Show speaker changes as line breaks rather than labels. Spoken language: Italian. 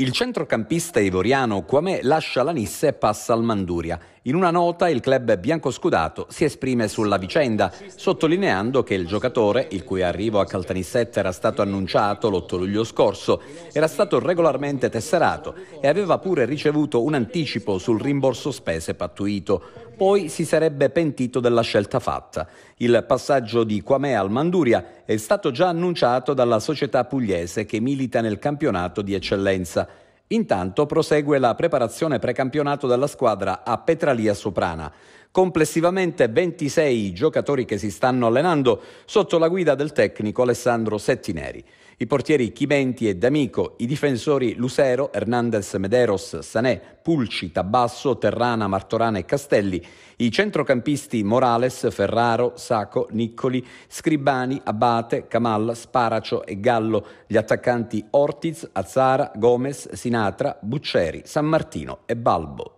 Il centrocampista ivoriano Kwame lascia la Nisse e passa al Manduria. In una nota il club biancoscudato si esprime sulla vicenda, sottolineando che il giocatore, il cui arrivo a Caltanissetta era stato annunciato l'8 luglio scorso, era stato regolarmente tesserato e aveva pure ricevuto un anticipo sul rimborso spese pattuito. Poi si sarebbe pentito della scelta fatta. Il passaggio di Quame al Manduria è stato già annunciato dalla società pugliese che milita nel campionato di eccellenza. Intanto prosegue la preparazione precampionato della squadra a Petralia Soprana. Complessivamente 26 giocatori che si stanno allenando sotto la guida del tecnico Alessandro Settineri. I portieri Chimenti e D'Amico, i difensori Lucero, Hernandez, Mederos, Sanè, Pulci, Tabasso, Terrana, Martorana e Castelli, i centrocampisti Morales, Ferraro, Sacco, Niccoli, Scribani, Abate, Camal, Sparacio e Gallo, gli attaccanti Ortiz, Azzara, Gomez, Sinatra, Bucceri, San Martino e Balbo.